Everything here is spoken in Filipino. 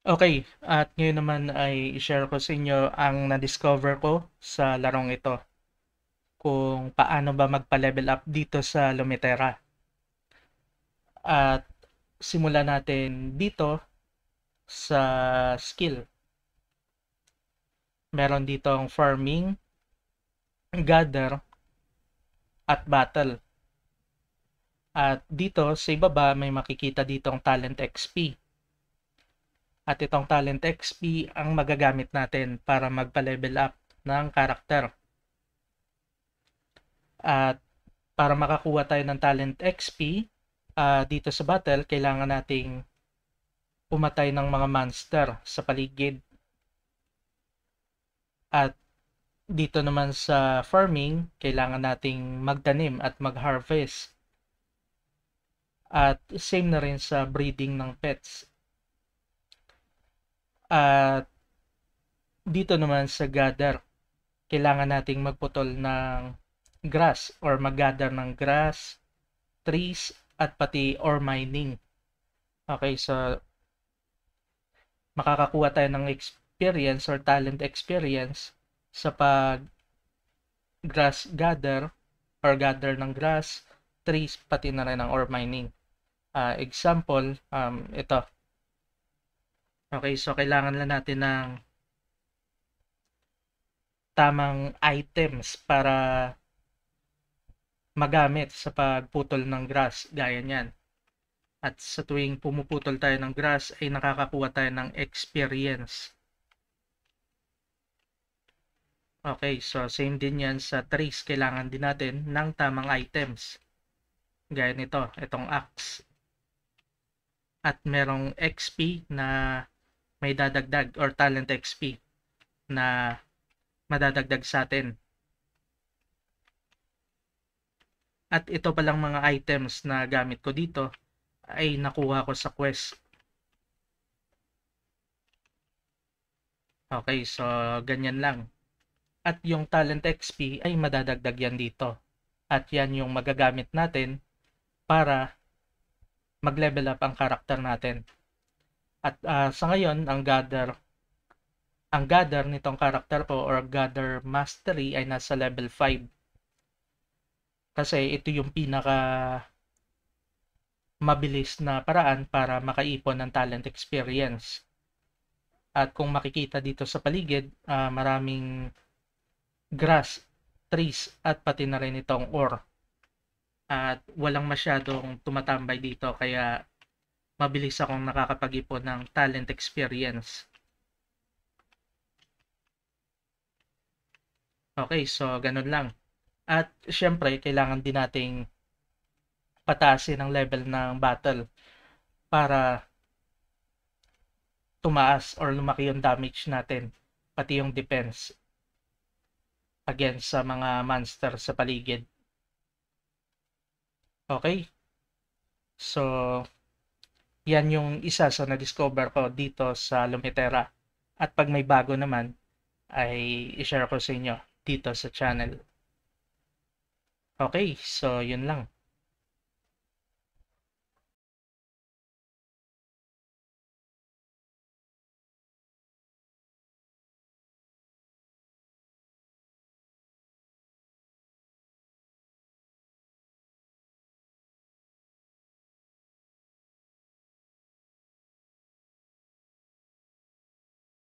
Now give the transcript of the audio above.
Okay, at ngayon naman ay i-share ko sa inyo ang na-discover ko sa larong ito. Kung paano ba magpa-level up dito sa Lumitera. At simulan natin dito sa skill. Meron dito ang farming, gather, at battle. At dito sa ibaba may makikita dito ang talent XP at itong talent XP ang magagamit natin para magpa-level up ng karakter. At para makakuha tayo ng talent XP, uh, ah, dito sa battle, kailangan nating pumatay ng mga monster sa paligid. At dito naman sa farming, kailangan nating magtanim at mag-harvest. At same na rin sa breeding ng pets at dito naman sa gather, kailangan nating magputol ng grass or maggather ng grass, trees, at pati or mining. Okay, so makakakuha tayo ng experience or talent experience sa pag grass gather or gather ng grass, trees, pati na rin ng ore mining. Uh, example, um, ito, Okay, so kailangan lang natin ng tamang items para magamit sa pagputol ng grass, gaya niyan. At sa tuwing pumuputol tayo ng grass ay nakakakuha tayo ng experience. Okay, so same din yan sa trees. Kailangan din natin ng tamang items. Gaya nito, itong axe. At merong XP na may dadagdag or talent XP na madadagdag sa atin. At ito pa lang mga items na gamit ko dito ay nakuha ko sa quest. Okay, so ganyan lang. At yung talent XP ay madadagdag yan dito. At yan yung magagamit natin para mag-level up ang karakter natin. At uh, sa ngayon, ang gather ang gather nitong character po or gather mastery ay nasa level 5. Kasi ito yung pinaka mabilis na paraan para makaipon ng talent experience. At kung makikita dito sa paligid, uh, maraming grass, trees at pati na rin itong ore. At walang masyadong tumatambay dito kaya mabilis akong nakakapag-ipon ng talent experience. Okay, so ganun lang. At syempre, kailangan din nating pataasin ang level ng battle para tumaas or lumaki yung damage natin, pati yung defense against sa mga monster sa paligid. Okay? So, yan yung isa sa na-discover ko dito sa Lumitera. At pag may bago naman, ay i-share ko sa inyo dito sa channel. Okay, so yun lang.